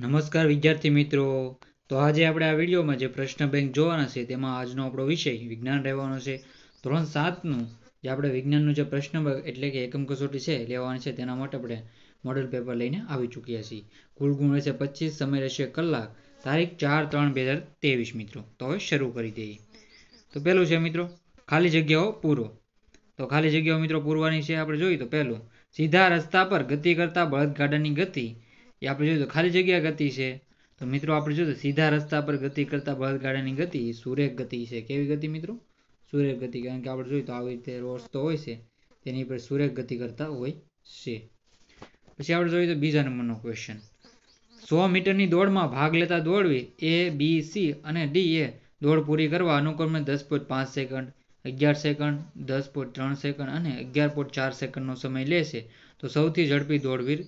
નમસ્કાર વિદ્યાર્થી મિત્રો તો આજે આપણે આ વિડીયોમાં જે પ્રશ્ન બેંક જોવાના છે તેમાં આજનો આપણો વિષય વિજ્ઞાન રહેવાનો છે ધોરણ સાતનું જે આપણે વિજ્ઞાનનું જે પ્રશ્ન એટલે કે એકમ કસોટી છે લેવાની છે તેના માટે આપણે મોડેલ પેપર લઈને આવી ચૂક્યા છીએ કુલ ગુણ રહેશે પચીસ સમય રહેશે કલાક તારીખ ચાર ત્રણ બે હજાર ત્રેવીસ મિત્રો તો હવે શરૂ કરી દઈએ તો પહેલું છે મિત્રો ખાલી જગ્યાઓ પૂરો તો ખાલી જગ્યાઓ મિત્રો પૂરવાની છે આપણે જોઈએ તો પહેલું સીધા રસ્તા પર ગતિ કરતા બળદગાડાની ગતિ એ આપણે જોઈએ તો ખાલી જગ્યા ગતિ છે તો મિત્રો આપણે જોઈએ તો સીધા રસ્તા પર ગતિ કરતા બળદગાડાની ગતિ સુરેખ ગતિ છે કેવી ગતિ મિત્રો સુરેખ ગતિ કારણ કે આપણે જોઈએ તો આવી રીતે રસ્તો હોય છે તેની પર સુરેખ ગતિ કરતા હોય છે પછી આપણે જોઈએ તો બીજા નંબરનો ક્વેશ્ચન સો મીટરની દોડમાં ભાગ લેતા દોડવી એ બી સી અને ડી એ દોડ પૂરી કરવા અનુક્રમે દસ પોઈન્ટ પાંચ સેકન્ડ અગિયાર સેકન્ડ દસ પોઈન્ટ ત્રણ સેકન્ડ અને અગિયાર પોઈન્ટ ચાર સેકન્ડનો સમય લેશે તો સૌથી ઝડપી દોડવીર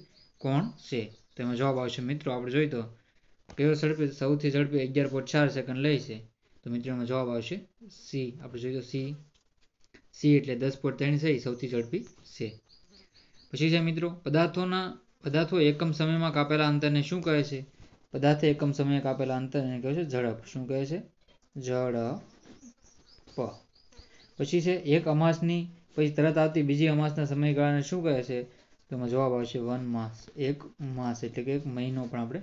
કોણ છે તો જવાબ આવશે મિત્રો આપણે જોઈ તો કયો ઝડપી સૌથી ઝડપી અગિયાર પોઈન્ટ ચાર સેકન્ડ લે છે તો મિત્રો એમાં જવાબ આવશે સી આપણે જોઈ તો સી સી એટલે દસ પોઈન્ટ ત્રણ છે એ સૌથી ઝડપી છે પછી છે મિત્રો પદાર્થોના પદાર્થો એકમ સમયમાં કાપેલા અંતરને શું કહે છે પદાર્થો એકમ સમયે કાપેલા અંતરને કહે છે ઝડપ શું કહે છે ઝડપ પછી છે એક અમાસની પછી તરત આવતી બીજી અમાસના સમયગાળાને શું કહે છે તો એમાં જવાબ આવશે વન માસ એક માસ એટલે કે એક મહિનો પણ આપણે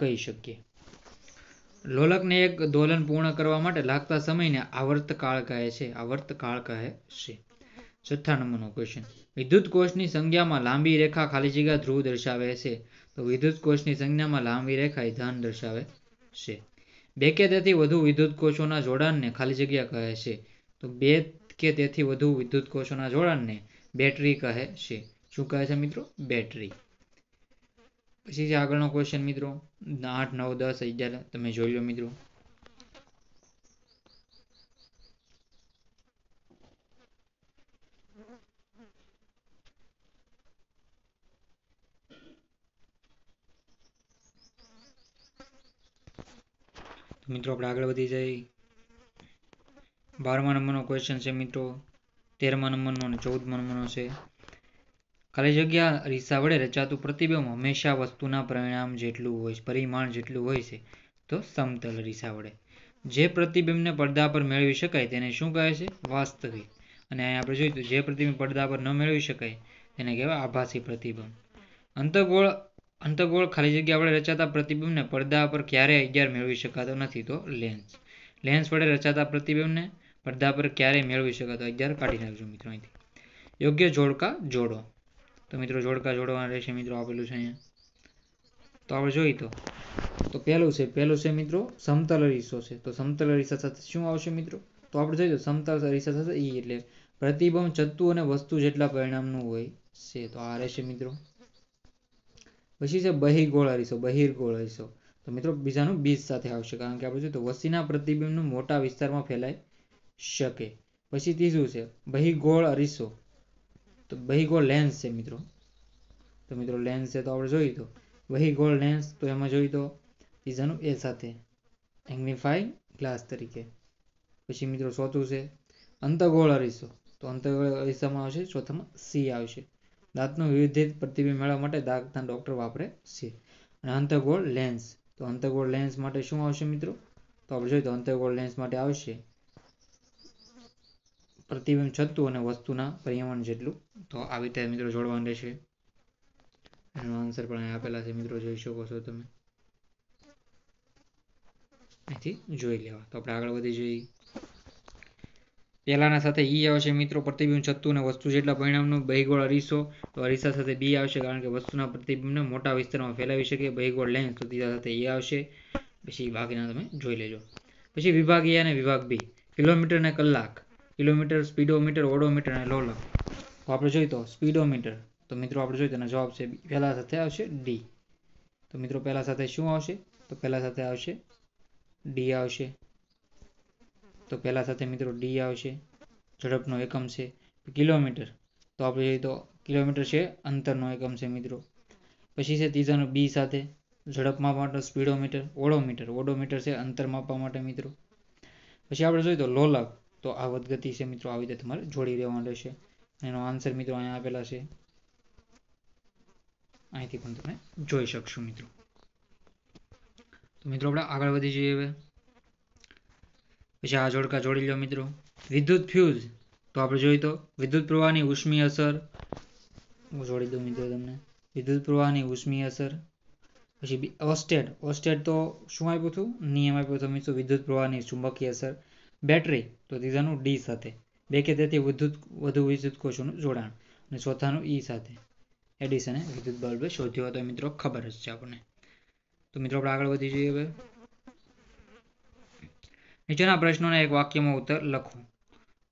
કહી શકીએ લોલકને એક દોલન પૂર્ણ કરવા માટે લાગતા સમયને આવર્તકાળ કહે છે આવર્તકાળ કહે છે છઠ્ઠા નંબરનો ક્વેશ્ચન વિદ્યુત કોષની સંજ્ઞામાં લાંબી રેખા ખાલી જગ્યા ધ્રુવ દર્શાવે છે તો વિદ્યુત કોષની સંજ્ઞામાં લાંબી રેખા એ ધન દર્શાવે છે બે કે તેથી વધુ વિદ્યુત કોષોના જોડાણને ખાલી જગ્યા કહે છે તો બે કે તેથી વધુ વિદ્યુત કોષોના જોડાણને બેટરી કહે છે શું કહે છે મિત્રો બેટરી પછી આગળનો ક્વેશ્ચન મિત્રો આઠ નવ દસ અગિયાર તમે જોઈ લો મિત્રો મિત્રો આપણે આગળ વધી જઈએ બારમા નંબરનો ક્વેશ્ચન છે મિત્રો તેરમા નંબરનો અને ચૌદમા નંબરનો છે ખાલી જગ્યા રીસા વડે રચાતું પ્રતિબિંબ હંમેશા વસ્તુના પરિણામ જેટલું હોય પરિમાણ જેટલું હોય છે તો સમતલ રીસા વડે જે પ્રતિબિંબને પડદા પર મેળવી શકાય તેને શું કહે છે વાસ્તવિક અને અહીં આપણે જોયું જે પ્રતિબિંબ પડદા પર ન મેળવી શકાય તેને કહેવાય આભાસી પ્રતિબિંબ અંતગોળ અંતગોળ ખાલી જગ્યા વડે રચાતા પ્રતિબિંબને પડદા પર ક્યારેય અગિયાર મેળવી શકાતો નથી તો લેન્સ લેન્સ વડે રચાતા પ્રતિબિંબને પડદા પર ક્યારેય મેળવી શકાતો અગિયાર કાઢી નાખજો મિત્રો અહીંથી યોગ્ય જોડકા જોડો તો મિત્રો જોડકા જોડવાના રહેશે મિત્રો આપેલું છે અહીંયા તો આપણે જોઈએ તો તો પહેલું છે પહેલું છે મિત્રો સમતલ અરીસો છે તો સમતલ અરીસા સાથે શું આવશે મિત્રો તો આપણે જોઈએ તો સમતલ અરીસા સાથે ઈ એટલે પ્રતિબંધ જથ્થુ અને વસ્તુ જેટલા પરિણામનું હોય છે તો આ રહેશે મિત્રો પછી છે બહિર્ગોળ અરીસો બહિર્ગોળ અરીસો તો મિત્રો બીજાનું બીજ સાથે આવશે કારણ કે આપણે જોઈએ તો વસ્તીના પ્રતિબિંબનું મોટા વિસ્તારમાં ફેલાઈ શકે પછી ત્રીજું છે બહિર્ગોળ અરીસો તો બહીગોળ લેન્સ છે મિત્રો તો મિત્રો લેન્સ છે તો આપણે જોઈ તો બહીગોળ લેન્સ તો એમાં જોઈ તો ત્રીજાનું એ સાથે એગ્નિફાઈ ગ્લાસ તરીકે પછી મિત્રો ચોથું છે અંતગોળ અરીસો તો અંતગોળ અરીસામાં આવશે ચોથામાં સી આવશે દાંતનું વિવિધ પ્રતિબિંબ મેળવવા માટે દાંતના ડૉક્ટર વાપરે છે અને અંતગોળ લેન્સ તો અંતગોળ લેન્સ માટે શું આવશે મિત્રો તો આપણે જોઈએ તો અંતગોળ લેન્સ માટે આવશે પ્રતિબિંબ જંતુ અને વસ્તુના પર્યાવરણ જેટલું તો આવી રીતે મિત્રો જોડવાનું રહેશે એનો આન્સર પણ આપેલા છે મિત્રો જોઈ શકો છો તમે અહીંથી જોઈ લેવા તો આપણે આગળ વધી જોઈએ પહેલાના સાથે ઈ આવશે મિત્રો પ્રતિબિંબ છત્તું અને વસ્તુ જેટલા પરિણામનો બહિગોળ અરીસો તો અરીસા સાથે બી આવશે કારણ કે વસ્તુના પ્રતિબિંબને મોટા વિસ્તારમાં ફેલાવી શકે બહિગોળ લેન્સ તો તેના સાથે ઈ આવશે પછી બાકીના તમે જોઈ લેજો પછી વિભાગ એ અને વિભાગ બી કિલોમીટર અને કલાક કિલોમીટર સ્પીડોમીટર ઓડોમીટર અને લોલર તો આપણે જોઈએ તો સ્પીડોમીટર તો મિત્રો આપણે જોઈએ તેનો જવાબ છે પહેલા સાથે આવશે ડી તો મિત્રો પહેલા સાથે શું આવશે તો પહેલા સાથે આવશે ડી આવશે તો પહેલા સાથે મિત્રો ડી આવશે ઝડપનો એકમ છે કિલોમીટર તો આપણે જોઈએ તો કિલોમીટર છે અંતરનો એકમ છે મિત્રો પછી છે ત્રીજાનો બી સાથે ઝડપ માપવા માટે સ્પીડોમીટર ઓડોમીટર ઓડોમીટર છે અંતર માપવા માટે મિત્રો પછી આપણે જોઈએ તો લોલક તો આ વધગતિ છે મિત્રો આવી રીતે તમારે જોડી રહેવાનું રહેશે એનો આન્સર મિત્રો અહીંયા આપેલા છે અહીંથી પણ તમે જોઈ શકશો મિત્રો તો મિત્રો આપણે આગળ વધી જઈએ હવે પછી આ જોડકા જોડી લો મિત્રો વિદ્યુત ફ્યુઝ તો આપણે જોઈ તો વિદ્યુત પ્રવાહની ઉષ્મી અસર હું જોડી દઉં મિત્રો તમને વિદ્યુત પ્રવાહની ઉષ્મી અસર પછી ઓસ્ટેડ ઓસ્ટેડ તો શું આપ્યું હતું નિયમ આપ્યો હતો મિત્રો વિદ્યુત પ્રવાહની ચુંબકીય અસર બેટરી તો ત્રીજાનું ડી સાથે બે કે તેથી વિદ્યુત વધુ વિદ્યુત કોષોનું જોડાણ અને ચોથાનું ઈ e સાથે એડિસને વિદ્યુત બલ્બ શોધ્યો હતો મિત્રો ખબર જ છે આપણને તો મિત્રો આપણે આગળ વધી જઈએ હવે નીચેના પ્રશ્નોના એક વાક્યમાં ઉત્તર લખો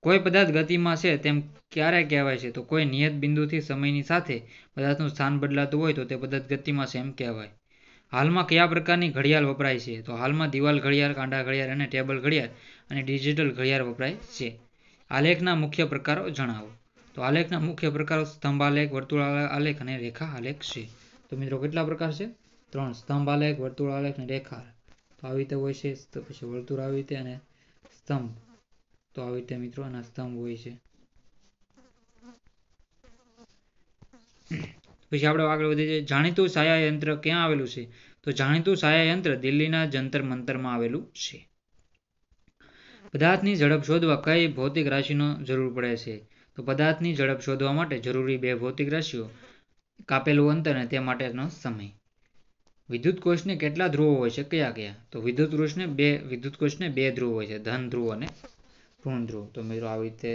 કોઈ પદાર્થ ગતિમાં છે તેમ ક્યારે કહેવાય છે તો કોઈ નિયત બિંદુથી સમયની સાથે પદાર્થનું સ્થાન બદલાતું હોય તો તે પદાર્થ ગતિમાં છે એમ કહેવાય હાલમાં કયા પ્રકારની ઘડિયાળ વપરાય છે તો હાલમાં દિવાલ ઘડિયાળ કાંડા ઘડિયાળ અને ટેબલ ઘડિયાળ અને ડિજિટલ ઘડિયાળ વપરાય છે આલેખના મુખ્ય પ્રકારો જણાવો તો આલેખના મુખ્ય પ્રકારો સ્તંભાલેખ વર્તુળ આલેખ અને રેખા આલેખ છે તો મિત્રો કેટલા પ્રકાર છે ત્રણ સ્તંભ આલેખ વર્તુળ આલેખ અને રેખા તો આવી રીતે હોય છે પછી વર્તુળ આવી રીતે અને સ્તંભ તો આવી રીતે મિત્રો આના સ્તંભ હોય છે પછી આપણે આગળ વધીએ છીએ જાણીતું છાયાયંત્ર ક્યાં આવેલું છે તો જાણીતું છાયાયંત્ર દિલ્હીના જંતર મંતરમાં આવેલું છે પદાર્થની ઝડપ શોધવા કઈ ભૌતિક રાશિનો જરૂર પડે છે તો પદાર્થની ઝડપ શોધવા માટે જરૂરી બે ભૌતિક રાશિઓ કાપેલું અંતર અને તે માટેનો સમય વિદ્યુત કોષને કેટલા ધ્રુવો હોય છે કયા કયા તો વિદ્યુત કોષને બે વિદ્યુત કોષને બે ધ્રુવ હોય છે ધન ધ્રુવ અને ઋણ ધ્રુવ તો મિત્રો આવી રીતે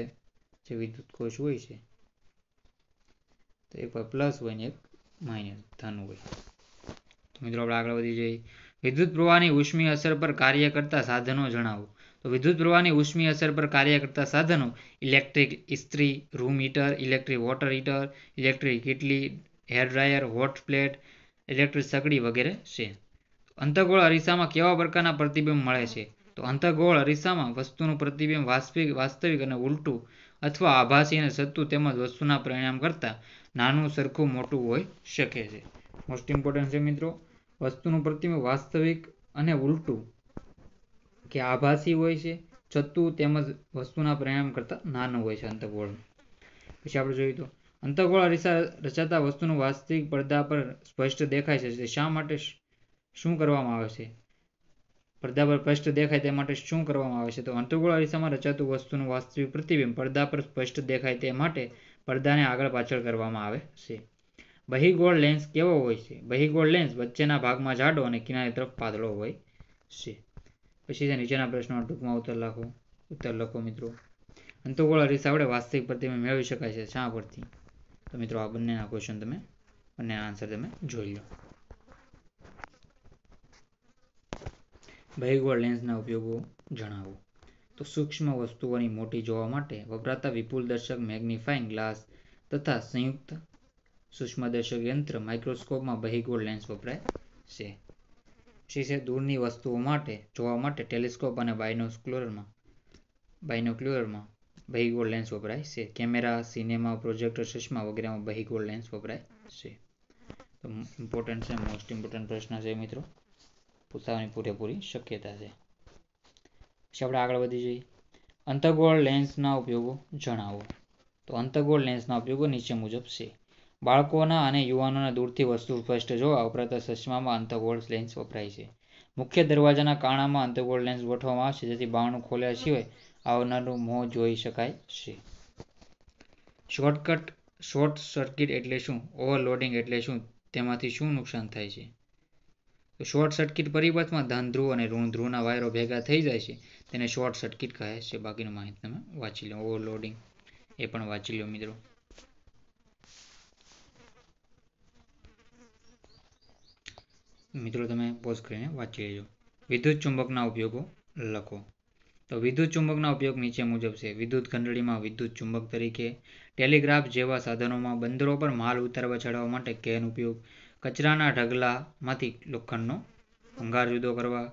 જે વિદ્યુત કોષ હોય છે તો એક પ્લસ હોય ને એક માઇનસ ધન હોય તો મિત્રો આપણે આગળ વધી જઈએ વિદ્યુત પ્રવાહની ઉષ્મી અસર પર કાર્ય કરતા સાધનો જણાવો તો વિદ્યુત પ્રવાહની ઉષ્મી અસર પર કાર્ય કરતા સાધનો ઇલેક્ટ્રિક ઇસ્ત્રી room heater electric water heater electric કેટલી hair dryer hot plate electric સગડી વગેરે છે અંતગોળ અરીસામાં કેવા પ્રકારના પ્રતિબિંબ મળે છે તો અંતગોળ અરીસામાં વસ્તુનું પ્રતિબિંબ વાસ્તવિક વાસ્તવિક અને ઉલટું અથવા આભાસી અને સત્તું તેમજ વસ્તુના પરિણામ કરતાં નાનું સરખું મોટું હોઈ શકે છે મોસ્ટ ઇમ્પોર્ટન્ટ છે મિત્રો વસ્તુનું પ્રતિબિંબ વાસ્તવિક અને ઉલટું કે આભાસી હોય છે છતું તેમજ વસ્તુના પરિણામ કરતાં નાનું હોય છે અંતઃગોળ પછી આપણે જોઈએ તો અંતઃગોળ રચાતા વસ્તુનું વાસ્તવિક પડદા પર સ્પષ્ટ દેખાય છે શા માટે શું કરવામાં આવે છે પડદા પર સ્પષ્ટ દેખાય તે માટે શું કરવામાં આવે છે તો અંતર્ગોળ અરીસામાં રચાતું વસ્તુનું વાસ્તવિક પ્રતિબિંબ પડદા પર સ્પષ્ટ દેખાય તે માટે પડદાને આગળ પાછળ કરવામાં આવે છે બહિર્ગોળ લેન્સ કેવો હોય છે બહિર્ગોળ લેન્સ વચ્ચેના ભાગમાં જાડો અને કિનારે તરફ પાતળો હોય છે પછી તે નીચેના પ્રશ્નો ટૂંકમાં ઉત્તર લખો ઉત્તર લખો મિત્રો અંતોગોળ અરીસા વડે વાસ્તવિક પ્રતિમા મેળવી શકાય છે શા પરથી તો મિત્રો આ બંનેના ક્વેશ્ચન તમે અને આન્સર તમે જોઈ લો બહિર્ગોળ લેન્સના ઉપયોગો જણાવો તો સૂક્ષ્મ વસ્તુઓની મોટી જોવા માટે વપરાતા વિપુલ દર્શક મેગ્નિફાઇંગ ગ્લાસ તથા સંયુક્ત સૂક્ષ્મદર્શક યંત્ર માઇક્રોસ્કોપમાં બહિગોળ લેન્સ વપરાય છે પછી દૂરની વસ્તુઓ માટે જોવા માટે ટેલિસ્કોપ અને બાયનોસ્ક્યુલરમાં બાયનોક્યુલરમાં બહિગોળ લેન્સ વપરાય છે કેમેરા સિનેમા પ્રોજેક્ટર ચશ્મા વગેરેમાં બહિગોળ લેન્સ વપરાય છે તો ઇમ્પોર્ટન્ટ છે મોસ્ટ ઇમ્પોર્ટન્ટ પ્રશ્ન છે મિત્રો પૂછાવાની પૂરેપૂરી શક્યતા છે પછી આપણે આગળ વધી જઈએ અંતઃગોળ લેન્સના ઉપયોગો જણાવો તો અંતઃગોળ લેન્સના ઉપયોગો નીચે મુજબ છે બાળકોના અને યુવાનોના દૂરથી વસ્તુ સ્પષ્ટ જોવા વપરાતા ચશ્મામાં અંતઃગોળ લેન્સ વપરાય છે મુખ્ય દરવાજાના કાણામાં અંતઃગોળ લેન્સ ગોઠવવામાં આવશે જેથી બાણું ખોલ્યા સિવાય આવનારનું મોં જોઈ શકાય છે શોર્ટકટ શોર્ટ સર્કિટ એટલે શું ઓવરલોડિંગ એટલે શું તેમાંથી શું નુકસાન થાય છે તો શોર્ટ સર્કિટ પરિબતમાં ધન ધ્રુવ અને ઋણ ધ્રુવના વાયરો ભેગા થઈ જાય છે તેને શોર્ટ સર્કિટ કહે છે બાકીનું માહિતી તમે વાંચી લો ઓવરલોડિંગ એ પણ વાંચી લો મિત્રો મિત્રો તમે પોઝ કરીને વાંચી લેજો વિદ્યુત ચુંબકના ઉપયોગો લખો તો વિદ્યુત ચુંબકના ઉપયોગ નીચે મુજબ છે વિદ્યુત ઘંટડીમાં વિદ્યુત ચુંબક તરીકે ટેલિગ્રાફ જેવા સાધનોમાં બંદરો પર માલ ઉતારવા ચડાવવા માટે કેન ઉપયોગ કચરાના ઢગલામાંથી લોખંડનો ભંગાર જુદો કરવા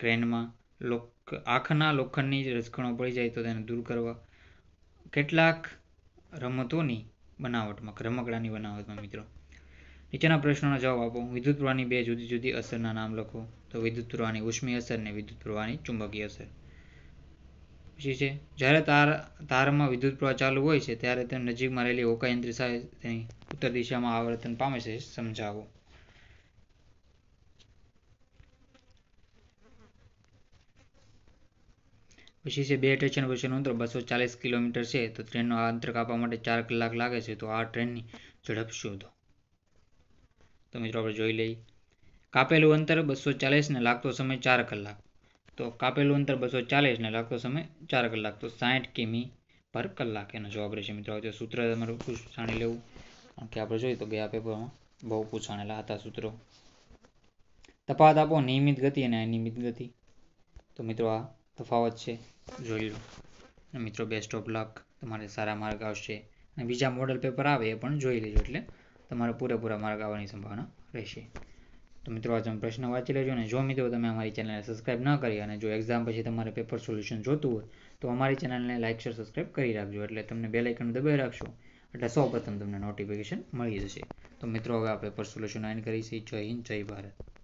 ક્રેનમાં લોખ આંખના લોખંડની રજકણો પડી જાય તો તેને દૂર કરવા કેટલાક રમતોની બનાવટમાં રમકડાની બનાવટમાં મિત્રો નીચેના પ્રશ્નોનો જવાબ આપો વિદ્યુત પ્રવાહની બે જુદી જુદી અસરના નામ લખો તો વિદ્યુત પ્રવાહની ઉષ્મી અસર અને વિદ્યુત પ્રવાહની ચુંબકીય અસર પછી છે જ્યારે તાર તારમાં વિદ્યુત પ્રવાહ ચાલુ હોય છે ત્યારે તે નજીકમાં રહેલી હોકાયંત્રી સહાય તેની ઉત્તર દિશામાં આવર્તન પામે છે સમજાવો પછી છે બે સ્ટેશન વચ્ચેનું અંતર બસો ચાલીસ કિલોમીટર છે તો ટ્રેનનો આ અંતર કાપવા માટે ચાર કલાક લાગે છે તો આ ટ્રેનની ઝડપ શોધો તો મિત્રો આપણે જોઈ લઈએ કાપેલું અંતર બસો ચાલીસને લાગતો સમય ચાર કલાક તો કાપેલું અંતર બસો ચાલીસને લાગતો સમય ચાર કલાક તો સાઠ કિમી પર કલાક એનો જવાબ રહેશે મિત્રો આવતો સૂત્ર તમારું જાણી લેવું કારણ કે આપણે જોઈએ તો ગયા પેપરમાં બહુ પૂછાણેલા હતા સૂત્રો તફાવત આપો નિયમિત ગતિ અને અનિયમિત ગતિ તો મિત્રો આ તફાવત છે જોઈ લો મિત્રો બેસ્ટ ઓફ લક તમારે સારા માર્ગ આવશે અને બીજા મોડલ પેપર આવે એ પણ જોઈ લેજો એટલે તમારે પૂરેપૂરા માર્ગ આવવાની સંભાવના રહેશે તો મિત્રો આ તમે પ્રશ્ન વાંચી લેજો ને જો મિત્રો તમે અમારી ચેનલને સબસ્ક્રાઇબ ન કરી અને જો એક્ઝામ પછી તમારે પેપર સોલ્યુશન જોતું હોય તો અમારી ચેનલને લાઇક શેર સબસ્ક્રાઇબ કરી રાખજો એટલે તમને બે લાઇકન દબાવી રાખશો એટલે સૌ પ્રથમ તમને નોટિફિકેશન મળી જશે તો મિત્રો હવે આપણે પર સોલ્યુશન આઈન કરીશું જય હિન્દ જય ભારત